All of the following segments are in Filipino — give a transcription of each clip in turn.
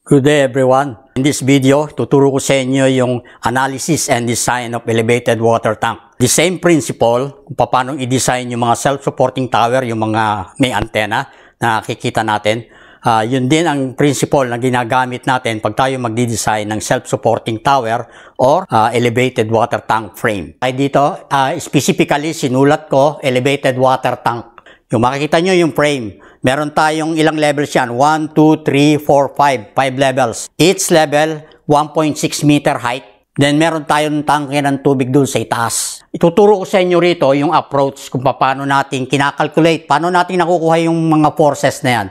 Good day everyone! In this video, tuturo ko sa inyo yung analysis and design of elevated water tank. The same principle kung paano i-design yung mga self-supporting tower, yung mga may antenna na nakikita natin. Uh, yun din ang principle na ginagamit natin pag tayo magdi-design ng self-supporting tower or uh, elevated water tank frame. Ay dito, uh, specifically sinulat ko elevated water tank. Yung makikita nyo yung frame, meron tayong ilang levels yan. 1, 2, 3, 4, 5. 5 levels. Each level, 1.6 meter height. Then meron tayong tangke ng tubig doon sa itaas. Ituturo ko sa inyo rito yung approach kung paano natin kinakalculate, paano natin nakukuha yung mga forces na yan.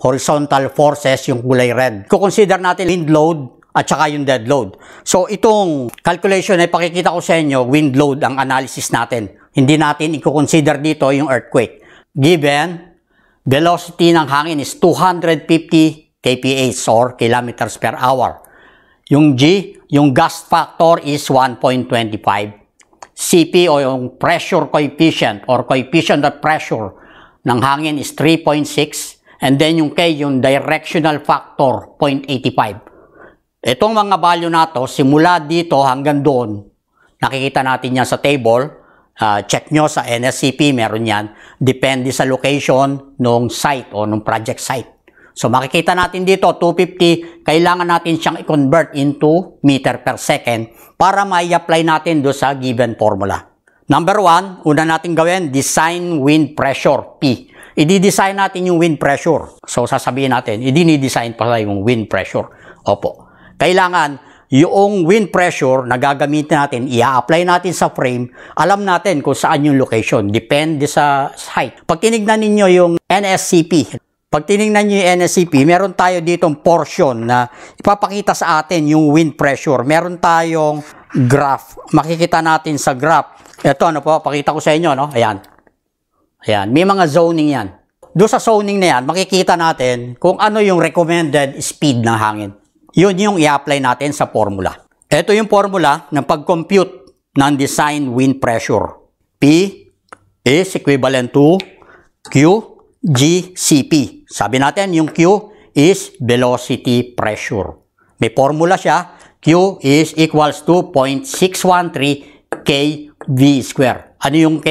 Horizontal forces, yung kulay red. Kukonsider natin wind load, at saka yung dead load. So itong calculation ay ipakikita ko sa inyo, wind load ang analysis natin. Hindi natin i-consider dito yung earthquake. Given velocity ng hangin is 250 kph or kilometers per hour. Yung G, yung gust factor is 1.25. CP o yung pressure coefficient or coefficient of pressure ng hangin is 3.6. And then yung K, yung directional factor, 0.85. Itong mga value na to, simula dito hanggang doon, nakikita natin yan sa table, Uh, check nyo sa NSCP, meron yan. Depende sa location ng site o ng project site. So makikita natin dito, 250, kailangan natin siyang i-convert into meter per second para ma-apply natin do sa given formula. Number one, una natin gawin, design wind pressure, P. I-design natin yung wind pressure. So, sasabihin natin, i-design pala yung wind pressure. Opo. Kailangan, yung wind pressure na gagamitin natin, i-apply natin sa frame, alam natin kung saan yung location. Depende sa height. Pag tinignan ninyo yung NSCP, pag tinignan nyo yung NSCP, meron tayo ditong portion na ipapakita sa atin yung wind pressure. Meron tayong graph. Makikita natin sa graph. Ito, ano po, pakita ko sa inyo, no? Ayan. Ayan. May mga zoning yan. Doon sa zoning na yan, makikita natin kung ano yung recommended speed ng hangin. Yun yung i-apply natin sa formula. Ito yung formula ng pag-compute ng design wind pressure. P is equivalent to QGCP. Sabi natin, yung Q is velocity pressure. May formula siya. Q is equals to 0.613 kV square. Ano yung K?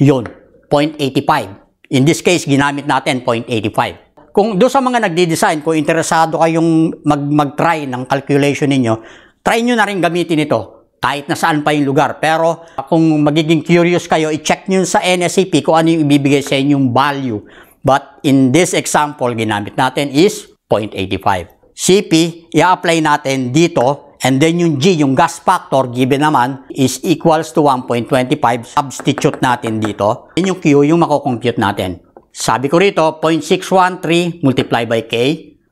Yun, 0.85. In this case, ginamit natin 0.85 kung do sa mga nagde design kung interesado kayong mag, mag-try ng calculation ninyo, try nyo na rin gamitin ito kahit nasaan pa yung lugar. Pero kung magiging curious kayo, i-check nyo sa NSCP e kung ano yung ibibigay sa inyong value. But in this example, ginamit natin is 0.85. CP, i-apply natin dito and then yung G, yung gas factor given naman is equals to 1.25. Substitute natin dito. Yun yung Q, yung makukompute natin. Sabi ko rito, 0.613 multiply by K,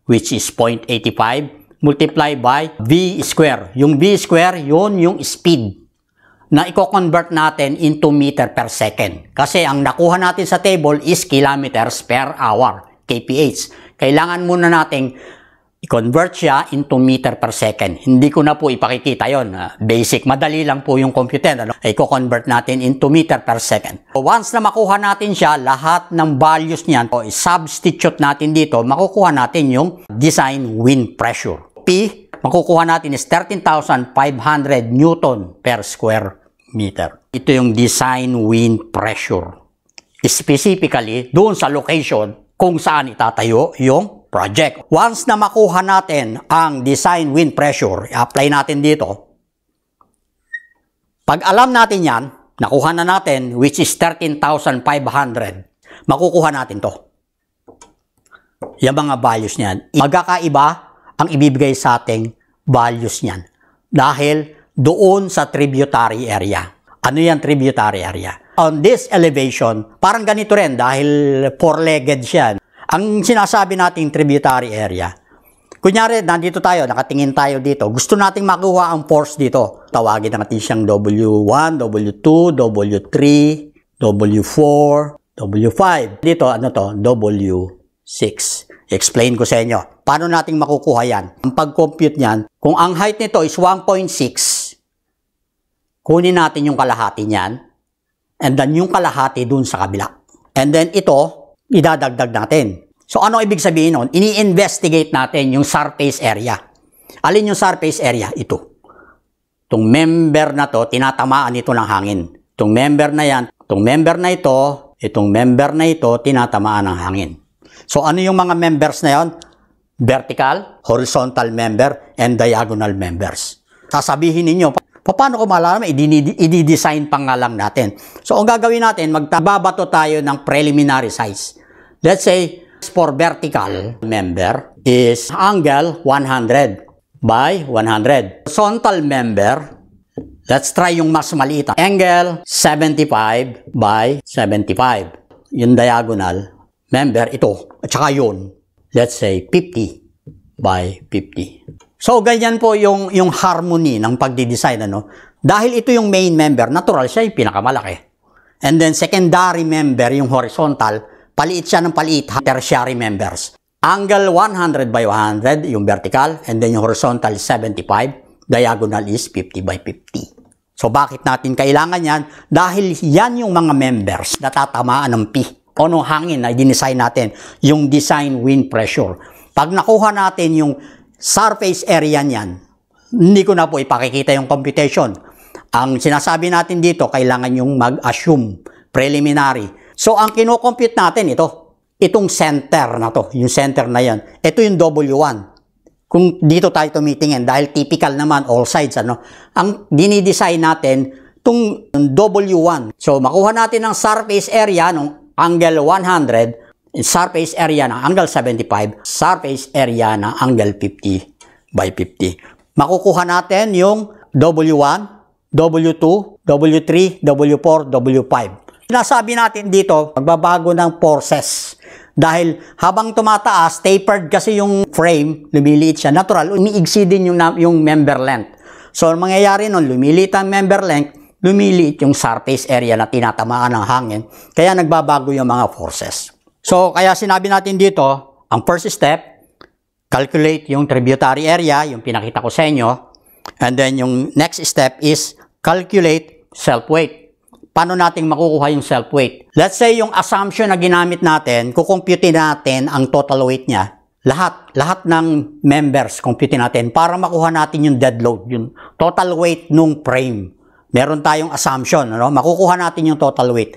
which is 0.85, multiply by V square. Yung V square, yun yung speed na i-convert natin into meter per second. Kasi ang nakuha natin sa table is kilometers per hour, kph. Kailangan muna nating i-convert siya into meter per second. Hindi ko na po ipakikita yon. Ah. basic, madali lang po yung computer. Ano? Ay ko-convert natin into meter per second. So once na makuha natin siya, lahat ng values niyan, o substitute natin dito, makukuha natin yung design wind pressure. P, makukuha natin is 13,500 newton per square meter. Ito yung design wind pressure. Specifically, doon sa location kung saan itatayo yung project. Once na makuha natin ang design wind pressure, i-apply natin dito. Pag alam natin yan, nakuha na natin, which is 13,500, makukuha natin to. Yung mga values niyan. Magkakaiba ang ibibigay sa ating values niyan. Dahil doon sa tributary area. Ano yan tributary area? On this elevation, parang ganito rin dahil four-legged siya ang sinasabi nating tributary area. Kunyari, nandito tayo, nakatingin tayo dito. Gusto nating makuha ang force dito. Tawagin natin siyang W1, W2, W3, W4, W5. Dito, ano to? W6. Explain ko sa inyo. Paano nating makukuha yan? Ang pag-compute niyan, kung ang height nito is 1.6, kunin natin yung kalahati niyan, and then yung kalahati dun sa kabila. And then ito, idadagdag natin. So ano ibig sabihin nun? Ini-investigate natin yung surface area. Alin yung surface area? Ito. Itong member na to, tinatamaan ito ng hangin. Itong member na yan, itong member na ito, itong member na ito, tinatamaan ng hangin. So ano yung mga members na yon? Vertical, horizontal member, and diagonal members. Sasabihin ninyo, paano ko malalaman? I-design pa nga lang natin. So ang gagawin natin, magbabato tayo ng preliminary size. Let's say for vertical member is angle 100 by 100. Horizontal member, let's try yung mas maliit. Angle 75 by 75. Yung diagonal member, ito. At saka yun, let's say 50 by 50. So, ganyan po yung, yung harmony ng pagdidesign. Ano? Dahil ito yung main member, natural siya yung pinakamalaki. And then secondary member, yung horizontal, Paliit siya ng paliit, tertiary members. Angle 100 by 100, yung vertical, and then yung horizontal 75, diagonal is 50 by 50. So bakit natin kailangan yan? Dahil yan yung mga members na tatamaan ng P. O no hangin na dinesign natin, yung design wind pressure. Pag nakuha natin yung surface area niyan, hindi ko na po ipakikita yung computation. Ang sinasabi natin dito, kailangan yung mag-assume preliminary So, ang kinocompute natin ito, itong center na to, yung center na yan. Ito yung W1. Kung dito tayo tumitingin, dahil typical naman, all sides, ano, ang dinidesign natin, itong W1. So, makuha natin ang surface area ng angle 100, surface area ng angle 75, surface area ng angle 50 by 50. Makukuha natin yung W1, W2, W3, W4, W5. Sinasabi natin dito, magbabago ng forces. Dahil habang tumataas, tapered kasi yung frame, lumiliit siya. Natural, umiigsi din yung, yung member length. So, ang mangyayari nun, lumiliit ang member length, lumiliit yung surface area na tinatamaan ng hangin. Kaya nagbabago yung mga forces. So, kaya sinabi natin dito, ang first step, calculate yung tributary area, yung pinakita ko sa inyo. And then, yung next step is calculate self-weight paano natin makukuha yung self-weight. Let's say yung assumption na ginamit natin, kukumpute natin ang total weight niya. Lahat, lahat ng members, compute natin para makuha natin yung dead load, yung total weight nung frame. Meron tayong assumption, ano? makukuha natin yung total weight.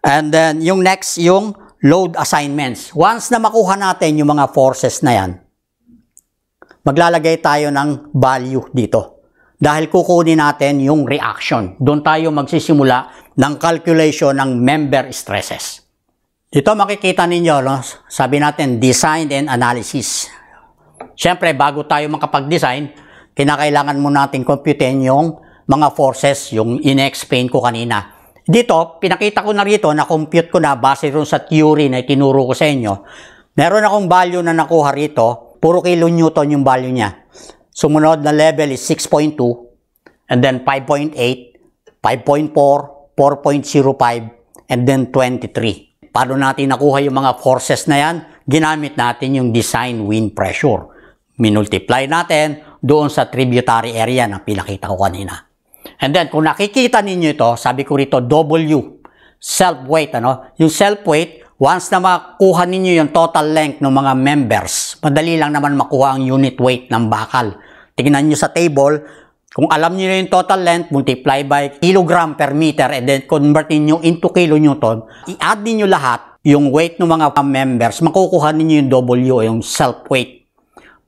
And then, yung next, yung load assignments. Once na makuha natin yung mga forces na yan, maglalagay tayo ng value dito dahil kukunin natin yung reaction. Doon tayo magsisimula ng calculation ng member stresses. Dito makikita ninyo, no? sabi natin design and analysis. Siyempre, bago tayo makapag-design, kinakailangan muna natin computein yung mga forces, yung in-explain ko kanina. Dito, pinakita ko na rito, na-compute ko na base rin sa theory na itinuro ko sa inyo. Meron akong value na nakuha rito, puro kilo newton yung value niya. Sumunod na level is 6.2 and then 5.8, 5.4, 4.05 and then 23. Paano natin nakuha yung mga forces na yan? Ginamit natin yung design wind pressure. Minultiply natin doon sa tributary area na pinakita ko kanina. And then, kung nakikita ninyo ito, sabi ko rito, W, self-weight. Ano? Yung self-weight, once na makuha ninyo yung total length ng mga members, Madali lang naman makuha ang unit weight ng bakal. Tingnan nyo sa table, kung alam niyo yung total length, multiply by kilogram per meter, and then convertin niyo into kilonewton, i-add niyo lahat yung weight ng mga members, makukuha niyo yung W, yung self-weight.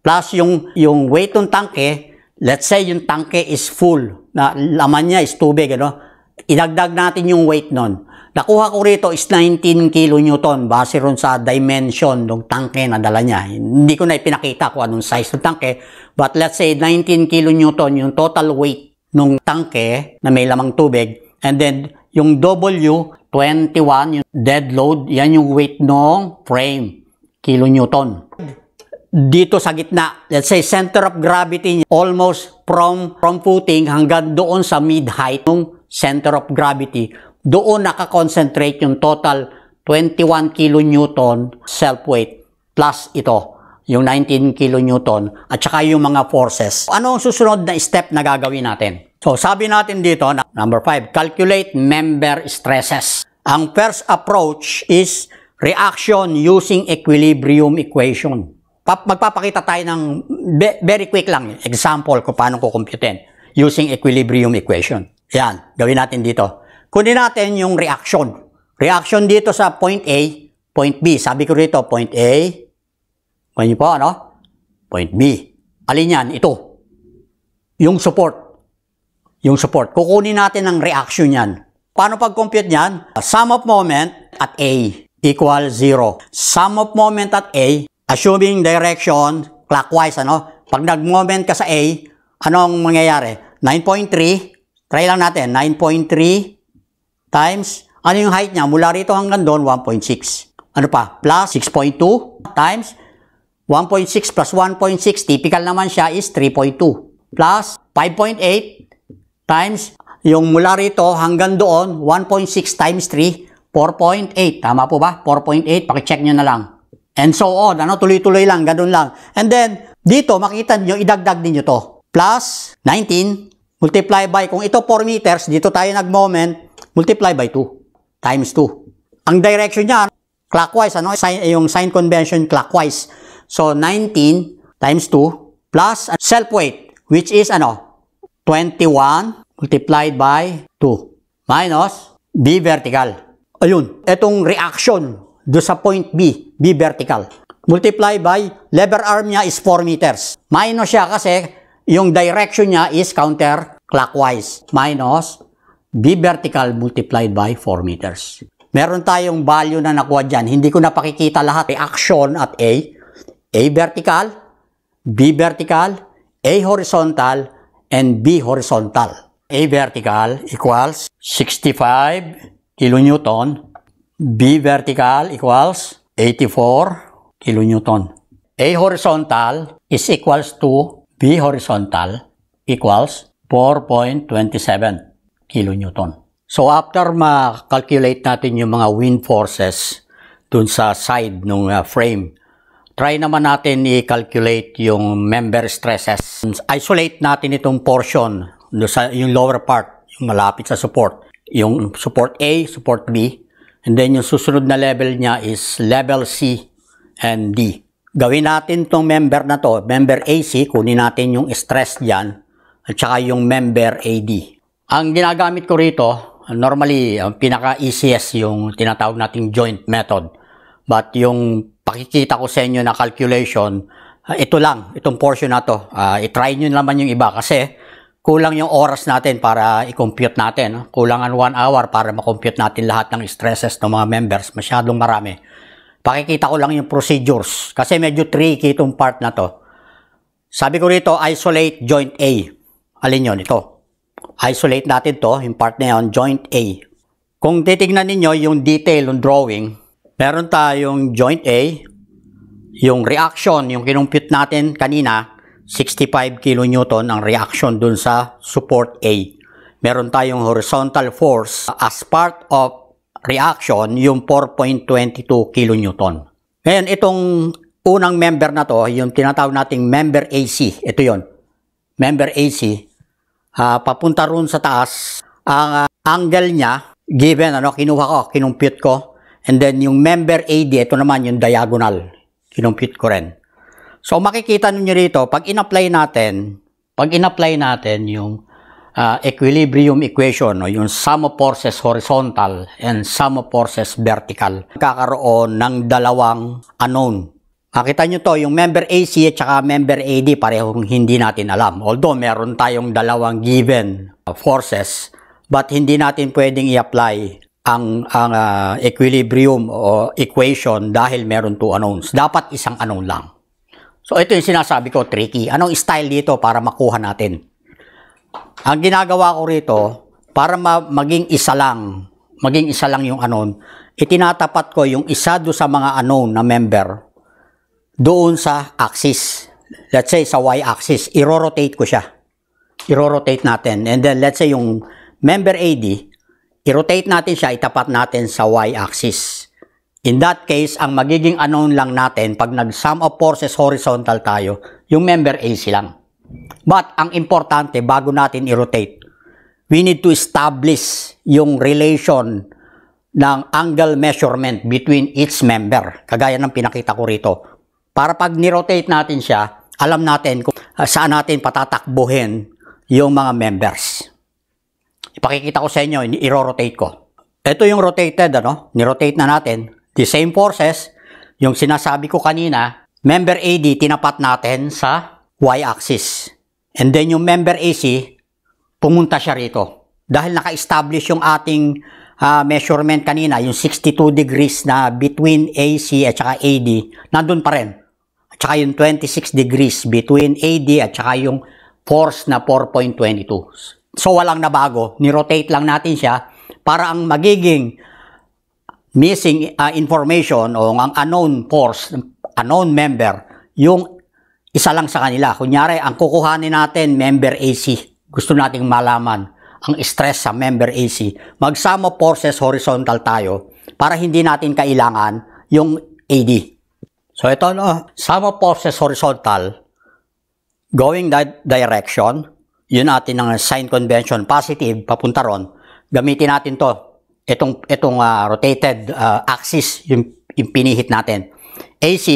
Plus yung, yung weight ng tanke, let's say yung tanke is full, na laman niya is tubig, ano? You idagdag natin yung weight nun. Nakuha ko rito is 19 kilo base ron sa dimension ng tangke na dala niya. Hindi ko na ipinakita kung anong size ng tangke. But let's say 19 kilo yung total weight ng tangke na may lamang tubig. And then yung W, 21, yung dead load, yan yung weight ng frame, kilo Dito sa gitna, let's say center of gravity almost from, from footing hanggang doon sa mid-height ng center of gravity doon nakakonsentrate yung total 21 kilonewton self-weight plus ito, yung 19 kilonewton at saka yung mga forces. Ano ang susunod na step na gagawin natin? So sabi natin dito, na, number 5, calculate member stresses. Ang first approach is reaction using equilibrium equation. Pa- magpapakita tayo ng very quick lang example kung paano ko kumputin using equilibrium equation. Yan, gawin natin dito. Kunin natin yung reaction. Reaction dito sa point A, point B. Sabi ko rito, point A, kunin niyo po, ano? Point B. Alin yan? Ito. Yung support. Yung support. Kukunin natin ang reaction yan. Paano pag-compute niyan? Sum of moment at A equal 0. Sum of moment at A, assuming direction clockwise, ano? Pag nag-moment ka sa A, anong mangyayari? 9.3, try lang natin, 9.3 times, ano yung height niya? Mula rito hanggang doon, 1.6. Ano pa? Plus 6.2 times 1.6 plus 1.6, typical naman siya is 3.2. Plus 5.8 times yung mula rito hanggang doon, 1.6 times 3, 4.8. Tama po ba? 4.8, pakicheck nyo na lang. And so on, ano, tuloy-tuloy lang, ganun lang. And then, dito, makita nyo, idagdag ninyo to. Plus 19, multiply by, kung ito 4 meters, dito tayo nag-moment, multiply by 2 times 2. Ang direction niya, clockwise, ano? Sign, yung sign convention clockwise. So, 19 times 2 plus self-weight, which is ano? 21 multiplied by 2 minus B vertical. Ayun, etong reaction do sa point B, B vertical. Multiply by lever arm niya is 4 meters. Minus siya kasi yung direction niya is counter clockwise. Minus B vertical multiplied by 4 meters. Meron tayong value na nakuha dyan. Hindi ko napakikita pakikita lahat. Reaction at A. A vertical, B vertical, A horizontal, and B horizontal. A vertical equals 65 kilonewton. B vertical equals 84 kilonewton. A horizontal is equals to B horizontal equals 4.27 kilonewton. So after ma-calculate natin yung mga wind forces dun sa side ng uh, ah, frame, try naman natin i-calculate yung member stresses. Isolate natin itong portion, sa, yung lower part, yung malapit sa support. Yung support A, support B, and then yung susunod na level niya is level C and D. Gawin natin tong member na to, member AC, kunin natin yung stress dyan, at saka yung member AD. Ang ginagamit ko rito, normally, ang pinaka-easiest yung tinatawag nating joint method. But yung pakikita ko sa inyo na calculation, ah, ito lang, itong portion na to. Uh, itry nyo naman yung iba kasi kulang yung oras natin para i-compute natin. Kulang Kulangan 1 hour para ma-compute natin lahat ng stresses ng mga members. Masyadong marami. Pakikita ko lang yung procedures kasi medyo tricky itong part na to. Sabi ko rito, isolate joint A. Alin yon Ito isolate natin to, yung part na yun, joint A. Kung titignan ninyo yung detail ng drawing, meron tayong joint A, yung reaction, yung kinumpute natin kanina, 65 kilonewton ang reaction dun sa support A. Meron tayong horizontal force as part of reaction, yung 4.22 kilonewton. Ngayon, itong unang member na to, yung tinatawag nating member AC, ito yon member AC, uh, papunta roon sa taas, ang uh, angle niya, given, ano, kinuha ko, kinumpute ko, and then yung member AD, ito naman yung diagonal, kinumpute ko rin. So, makikita niyo rito, pag in-apply natin, pag in-apply natin yung uh, equilibrium equation, no, yung sum of forces horizontal and sum of forces vertical, kakaroon ng dalawang unknown. Makita nyo to, yung member AC at saka member AD parehong hindi natin alam. Although meron tayong dalawang given uh, forces but hindi natin pwedeng i-apply ang, ang uh, equilibrium o equation dahil meron two unknowns. Dapat isang unknown lang. So ito yung sinasabi ko, tricky. Anong style dito para makuha natin? Ang ginagawa ko rito, para ma- maging isa lang, maging isa lang yung unknown, itinatapat ko yung isa do sa mga unknown na member doon sa axis. Let's say sa y-axis, irorotate ko siya. Irorotate natin. And then let's say yung member AD, irotate natin siya, itapat natin sa y-axis. In that case, ang magiging unknown lang natin pag nag-sum of forces horizontal tayo, yung member AC lang. But ang importante, bago natin i-rotate, we need to establish yung relation ng angle measurement between each member. Kagaya ng pinakita ko rito para pag ni-rotate natin siya, alam natin kung ah, saan natin patatakbuhin yung mga members. Ipakikita ko sa inyo, i-rotate ko. Ito yung rotated, ano? ni-rotate na natin. The same forces, yung sinasabi ko kanina, member AD tinapat natin sa y-axis. And then yung member AC, pumunta siya rito. Dahil naka-establish yung ating uh, measurement kanina, yung 62 degrees na between AC at saka AD, nandun pa rin tsaka yung 26 degrees between AD at tsaka yung force na 4.22. So walang nabago, ni-rotate lang natin siya para ang magiging missing uh, information o ang unknown force, unknown member, yung isa lang sa kanila. Kunyari, ang kukuhanin natin, member AC. Gusto nating malaman ang stress sa member AC. Magsama forces horizontal tayo para hindi natin kailangan yung AD. So ito no, sum of forces horizontal going that direction, yun natin ang sign convention positive papunta ron. Gamitin natin to itong itong uh, rotated uh, axis yung, yung pinihit natin. AC,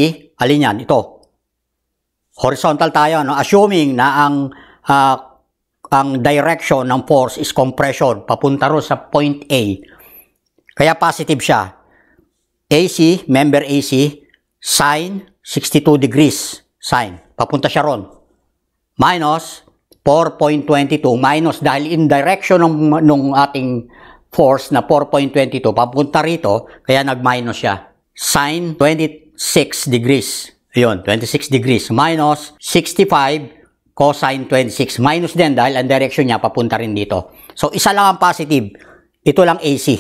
alin yan? Ito. Horizontal tayo no, assuming na ang uh, ang direction ng force is compression papunta ron sa point A. Kaya positive siya. AC, member AC, sine 62 degrees sine. Papunta siya ron. Minus 4.22 minus dahil in direction ng, nung ating force na 4.22 papunta rito kaya nag-minus siya. Sine 26 degrees. Ayun, 26 degrees minus 65 cosine 26. Minus din dahil ang direction niya papunta rin dito. So isa lang ang positive. Ito lang AC.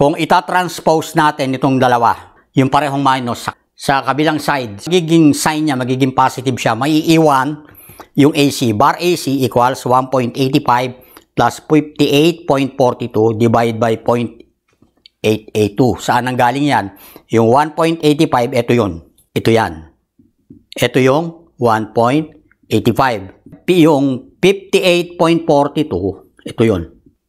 Kung ita-transpose natin itong dalawa, yung parehong minus sa, sa kabilang side. Magiging sign niya, magiging positive siya. Maiiwan yung AC. Bar AC equals 1.85 plus 58.42 divided by 0.882. Saan ang galing yan? Yung 1.85, ito yun. Ito yan. Ito yung 1.85. Yung 58.42, ito yun.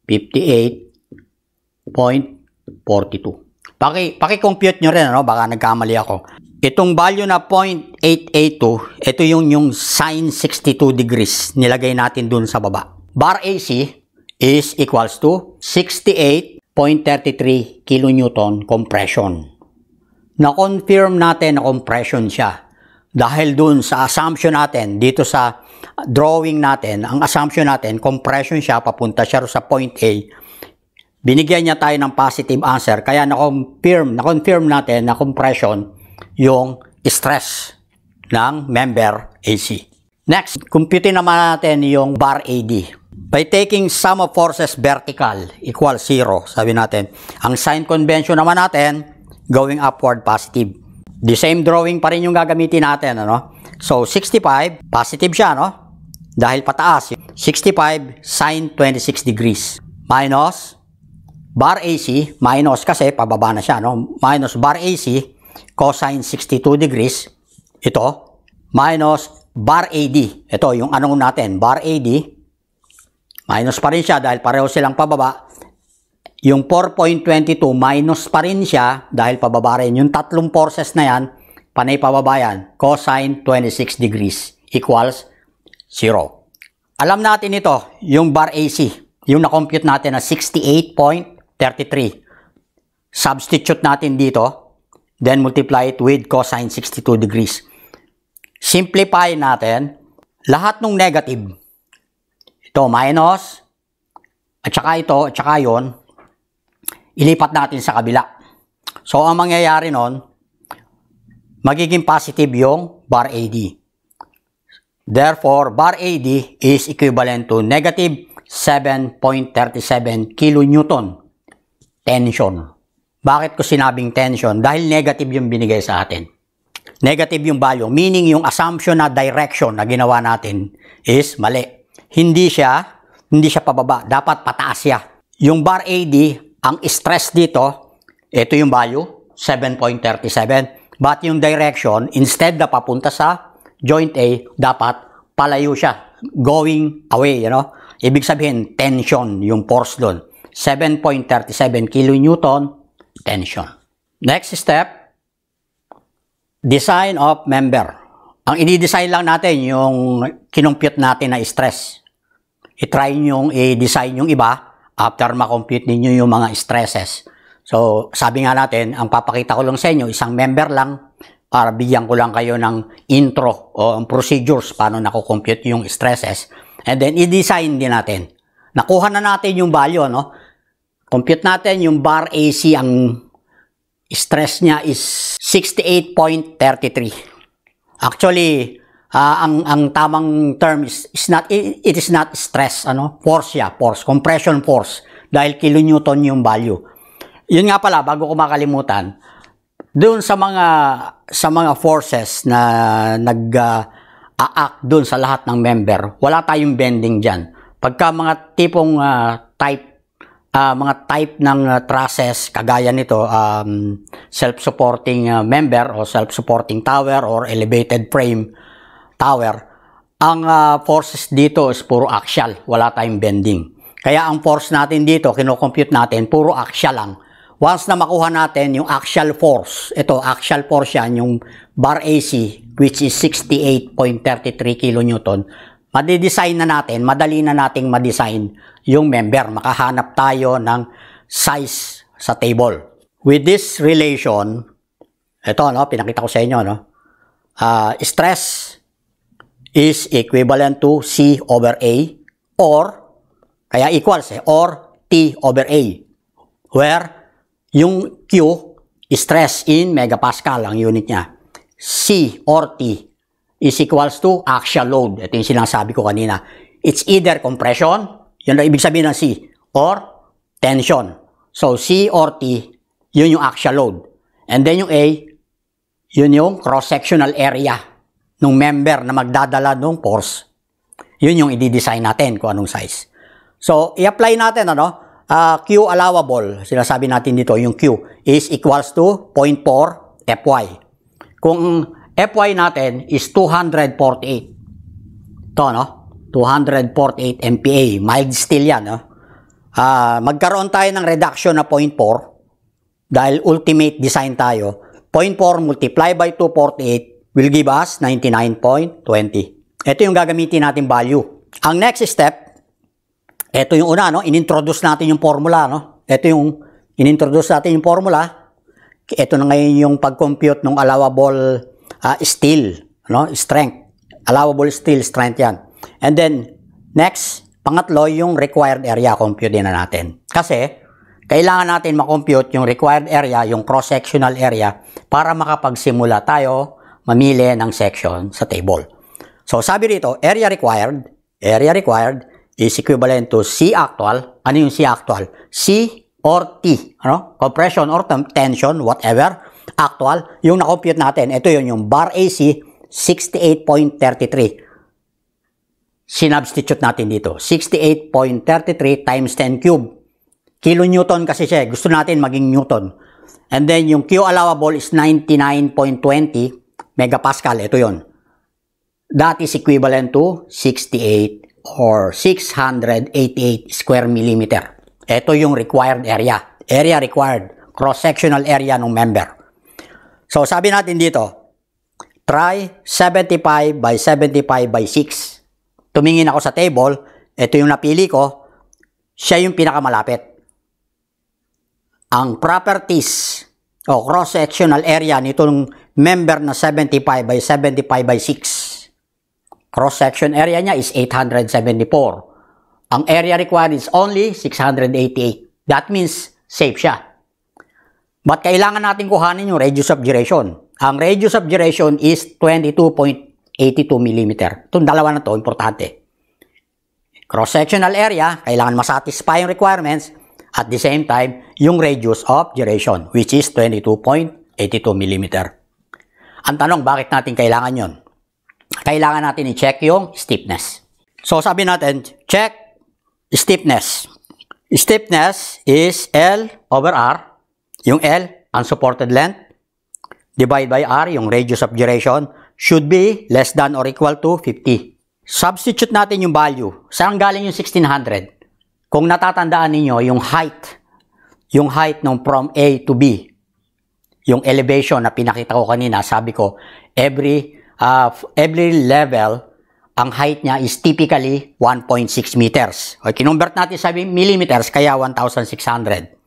58.42. Paki, paki-compute nyo rin, ano? baka nagkamali ako. Itong value na 0.882, ito yung, yung sine 62 degrees. Nilagay natin dun sa baba. Bar AC is equals to 68.33 kilonewton compression. Na-confirm natin na compression siya. Dahil dun sa assumption natin, dito sa drawing natin, ang assumption natin, compression siya, papunta siya sa point A binigyan niya tayo ng positive answer. Kaya na-confirm, na-confirm natin na compression yung stress ng member AC. Next, compute naman natin yung bar AD. By taking sum of forces vertical equal 0, sabi natin. Ang sign convention naman natin, going upward positive. The same drawing pa rin yung gagamitin natin. Ano? So, 65, positive siya, no? Dahil pataas. 65, sine 26 degrees. Minus bar AC minus kasi pababa na siya no minus bar AC cosine 62 degrees ito minus bar AD ito yung anong natin bar AD minus pa rin siya dahil pareho silang pababa yung 4.22 minus pa rin siya dahil pababa rin yung tatlong forces na yan panay pababa yan cosine 26 degrees equals 0 alam natin ito yung bar AC yung na-compute natin na 68. 33. Substitute natin dito, then multiply it with cosine 62 degrees. Simplify natin lahat ng negative. Ito, minus, at saka ito, at saka yun, ilipat natin sa kabila. So, ang mangyayari nun, magiging positive yung bar AD. Therefore, bar AD is equivalent to negative 7.37 kilonewton tension. Bakit ko sinabing tension? Dahil negative yung binigay sa atin. Negative yung value, meaning yung assumption na direction na ginawa natin is mali. Hindi siya, hindi siya pababa, dapat pataas siya. Yung bar AD, ang stress dito, ito yung value, 7.37. But yung direction, instead na papunta sa joint A, dapat palayo siya, going away, you know? Ibig sabihin, tension yung force doon. 7.37 kilonewton tension. Next step, design of member. Ang i-design lang natin yung kinumpute natin na stress. I-try yung i-design yung iba after makompute ninyo yung mga stresses. So, sabi nga natin, ang papakita ko lang sa inyo, isang member lang para bigyan ko lang kayo ng intro o ang procedures paano nakukompute yung stresses. And then, i-design din natin. Nakuha na natin yung value, no? Compute natin yung bar AC ang stress niya is 68.33. Actually, uh, ang ang tamang term is, is not it, it is not stress ano, force ya force, compression force dahil kilonewton yung value. Yun nga pala bago ko makalimutan, doon sa mga sa mga forces na nag uh, ah, act doon sa lahat ng member, wala tayong bending diyan. Pagka mga tipong uh, type uh, mga type ng uh, trusses kagaya nito, um, self-supporting uh, member o self-supporting tower or elevated frame tower, ang uh, forces dito is puro axial, wala tayong bending. Kaya ang force natin dito, kinocompute natin, puro axial lang. Once na makuha natin yung axial force, ito axial force yan, yung bar AC which is 68.33 kN madidesign na natin, madali na nating madesign yung member. Makahanap tayo ng size sa table. With this relation, ito no, pinakita ko sa inyo no. Uh, stress is equivalent to C over A or kaya equals eh, or T over A where yung Q stress in megapascal ang unit niya. C or T is equals to axial load. Ito yung sinasabi ko kanina. It's either compression, yun ang ibig sabihin ng C, or tension. So, C or T, yun yung axial load. And then yung A, yun yung cross-sectional area ng member na magdadala ng force. Yun yung i-design natin kung anong size. So, i-apply natin, ano? Uh, Q allowable, sinasabi natin dito, yung Q is equals to 0.4 Fy. Kung FY natin is 248. Ito, no? 248 MPa. Mild steel yan, no? Uh, magkaroon tayo ng reduction na 0.4 dahil ultimate design tayo. 0.4 multiply by 248 will give us 99.20. Ito yung gagamitin natin value. Ang next step, ito yung una, no? Inintroduce natin yung formula, no? Ito yung inintroduce natin yung formula. Ito na ngayon yung pag-compute ng allowable uh, steel, no? strength. Allowable steel strength yan. And then, next, pangatlo, yung required area, compute din na natin. Kasi, kailangan natin makompute yung required area, yung cross-sectional area, para makapagsimula tayo mamili ng section sa table. So, sabi dito, area required, area required is equivalent to C actual. Ano yung C actual? C or T, ano? compression or tension, whatever, actual, yung na-compute natin, ito yun, yung bar AC, 68.33. Sinubstitute natin dito, 68.33 times 10 cube. Kilo Newton kasi siya, eh, gusto natin maging Newton. And then yung Q allowable is 99.20 megapascal, ito yon. That is equivalent to 68 or 688 square millimeter. Ito yung required area. Area required. Cross-sectional area ng member. So, sabi natin dito, try 75 by 75 by 6. Tumingin ako sa table, ito yung napili ko, siya yung pinakamalapit. Ang properties o cross-sectional area nitong member na 75 by 75 by 6. Cross-section area niya is 874. Ang area required is only 688. That means safe siya. But kailangan natin kuhanin yung radius of gyration. Ang radius of gyration is 22.82 mm. Itong dalawa na to, importante. Cross-sectional area, kailangan masatisfy yung requirements. At the same time, yung radius of gyration, which is 22.82 mm. Ang tanong, bakit natin kailangan yon? Kailangan natin i-check yung stiffness. So sabi natin, check stiffness. Stiffness is L over R yung L, unsupported length, divided by R, yung radius of duration, should be less than or equal to 50. Substitute natin yung value. Saan galing yung 1600? Kung natatandaan ninyo, yung height, yung height ng from A to B, yung elevation na pinakita ko kanina, sabi ko, every, uh, every level, ang height niya is typically 1.6 meters. Okay, kinumbert natin sa millimeters, kaya 1,600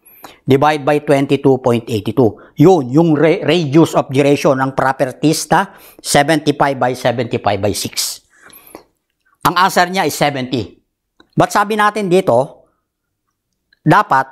divide by 22.82. Yun, yung radius of duration ng propertista, 75 by 75 by 6. Ang answer niya is 70. But sabi natin dito, dapat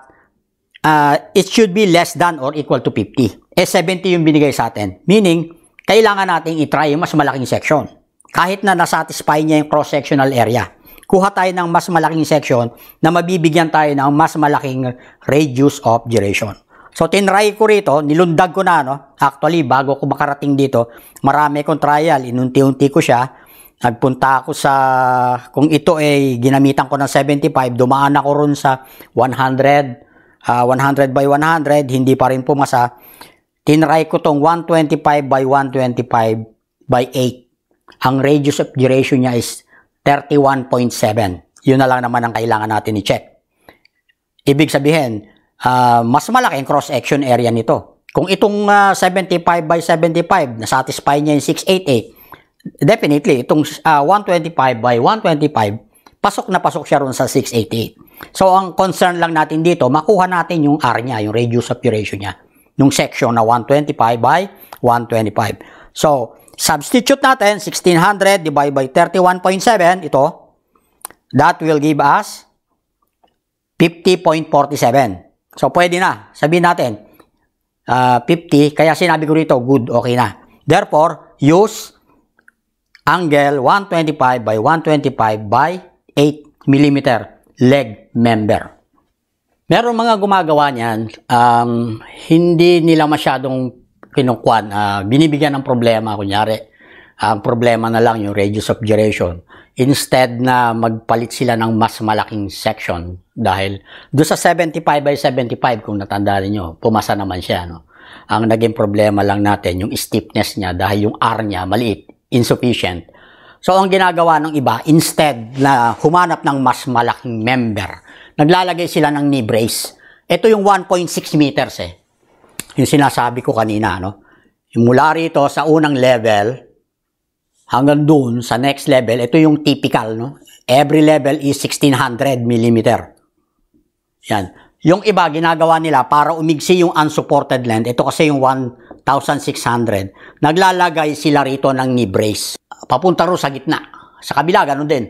uh, it should be less than or equal to 50. Eh, 70 yung binigay sa atin. Meaning, kailangan nating itry yung mas malaking section. Kahit na nasatisfy niya yung cross-sectional area kuha tayo ng mas malaking section na mabibigyan tayo ng mas malaking radius of duration. So, tinry ko rito, nilundag ko na, no? Actually, bago ko makarating dito, marami kong trial, inunti-unti ko siya. Nagpunta ako sa, kung ito ay ginamitan ko ng 75, dumaan ako ron sa 100, uh, 100 by 100, hindi pa rin pumasa. Tinry ko tong 125 by 125 by 8. Ang radius of duration niya is 31.7. Yun na lang naman ang kailangan natin i-check. Ibig sabihin, uh, mas malaki ang cross-section area nito. Kung itong uh, ah, 75 by 75, na-satisfy niya yung 688, definitely, itong uh, ah, 125 by 125, pasok na pasok siya ron sa 688. So, ang concern lang natin dito, makuha natin yung R niya, yung radius of duration niya, nung section na 125 by 125. So, substitute natin 1600 divided by 31.7 ito that will give us 50.47 so pwede na sabihin natin uh, ah, 50 kaya sinabi ko rito good okay na therefore use angle 125 by 125 by 8 mm leg member meron mga gumagawa niyan um, hindi nila masyadong pinungkuan, uh, ah, binibigyan ng problema, kunyari, ang uh, problema na lang yung radius of duration. Instead na magpalit sila ng mas malaking section dahil doon sa 75 by 75 kung natanda niyo, pumasa naman siya no. Ang naging problema lang natin yung steepness niya dahil yung R niya maliit, insufficient. So ang ginagawa ng iba, instead na humanap ng mas malaking member, naglalagay sila ng knee brace. Ito yung 1.6 meters eh yung sinasabi ko kanina, no? Yung mula rito sa unang level hanggang doon sa next level, ito yung typical, no? Every level is 1600 mm. Yan. Yung iba, ginagawa nila para umigsi yung unsupported length. Ito kasi yung 1,600. Naglalagay sila rito ng knee brace. Papunta ro sa gitna. Sa kabila, ganun din.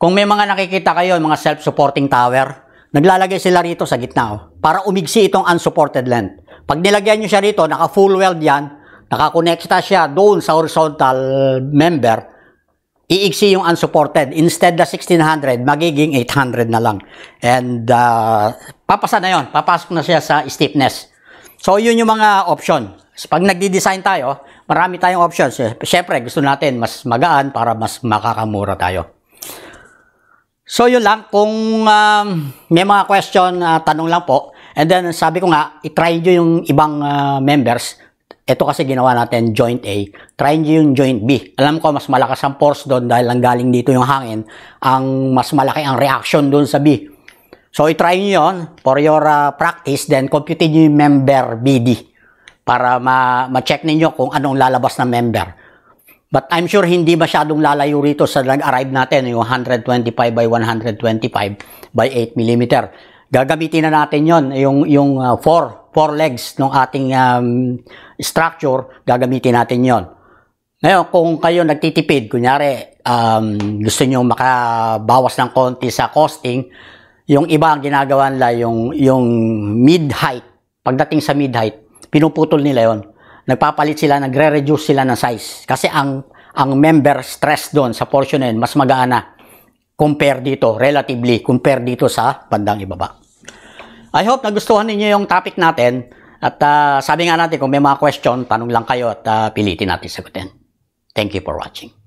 Kung may mga nakikita kayo, mga self-supporting tower, naglalagay sila rito sa gitna. Oh para umigsi itong unsupported length. Pag nilagyan nyo siya rito, naka full weld yan, nakakonekta siya doon sa horizontal member, iigsi yung unsupported. Instead na 1600, magiging 800 na lang. And uh, papasa na yon, papasok na siya sa stiffness. So yun yung mga option. Pag nagdi-design tayo, marami tayong options. Eh, Siyempre, gusto natin mas magaan para mas makakamura tayo. So yun lang, kung um, may mga question, uh, tanong lang po. And then sabi ko nga, itry nyo yung ibang uh, members. Ito kasi ginawa natin joint A. Try nyo yung joint B. Alam ko mas malakas ang force doon dahil lang galing dito yung hangin. Ang mas malaki ang reaction doon sa B. So itry nyo yun for your uh, practice. Then compute nyo yung member BD para ma-check ma, ninyo kung anong lalabas na member. But I'm sure hindi masyadong lalayo rito sa nag-arrive natin, yung 125 by 125 by 8 mm. Gagamitin na natin yon yung, yung uh, four, four legs ng ating um, structure, gagamitin natin yon Ngayon, kung kayo nagtitipid, kunyari um, gusto niyo makabawas ng konti sa costing, yung iba ang ginagawa nila, yung, yung mid-height, pagdating sa mid-height, pinuputol nila yon nagpapalit sila, nagre-reduce sila ng size. Kasi ang, ang member stress doon sa portion na yun, mas magaana compare dito, relatively, compare dito sa bandang ibaba. I hope nagustuhan ninyo yung topic natin. At uh, sabi nga natin, kung may mga question, tanong lang kayo at uh, pilitin natin sagutin. Thank you for watching.